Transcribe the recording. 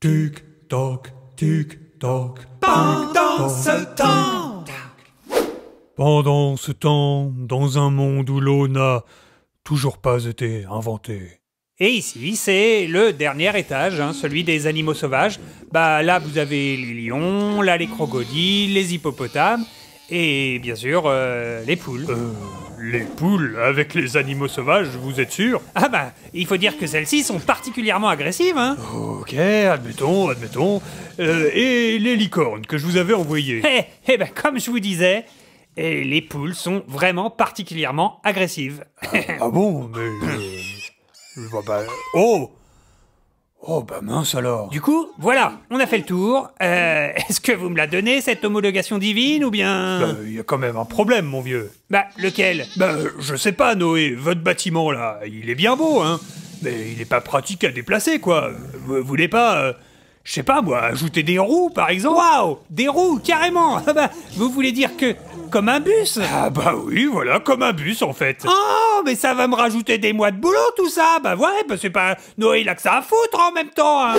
Tic toc, tic toc. Pendant ce temps. Pendant ce temps, dans un monde où l'eau n'a toujours pas été inventée. Et ici, c'est le dernier étage, hein, celui des animaux sauvages. Bah là, vous avez les lions, là les crocodiles, les hippopotames. Et bien sûr, euh, les poules. Euh, les poules avec les animaux sauvages, vous êtes sûr Ah bah, il faut dire que celles-ci sont particulièrement agressives, hein Ok, admettons, admettons. Euh, et les licornes que je vous avais envoyées Eh, eh bah, comme je vous disais, eh, les poules sont vraiment particulièrement agressives. ah, ah bon Mais... oh Oh bah mince alors Du coup, voilà, on a fait le tour. Euh, Est-ce que vous me la donnez, cette homologation divine, ou bien... Bah, il y a quand même un problème, mon vieux. Bah, lequel Bah, je sais pas, Noé, votre bâtiment, là, il est bien beau, hein Mais il est pas pratique à déplacer, quoi. Vous voulez pas... Euh, je sais pas moi, ajouter des roues par exemple. Waouh Des roues, carrément Ah bah, vous voulez dire que. Comme un bus Ah bah oui, voilà, comme un bus en fait. Oh, mais ça va me rajouter des mois de boulot tout ça Bah ouais, bah c'est pas. Noé, il a que ça à foutre en même temps, hein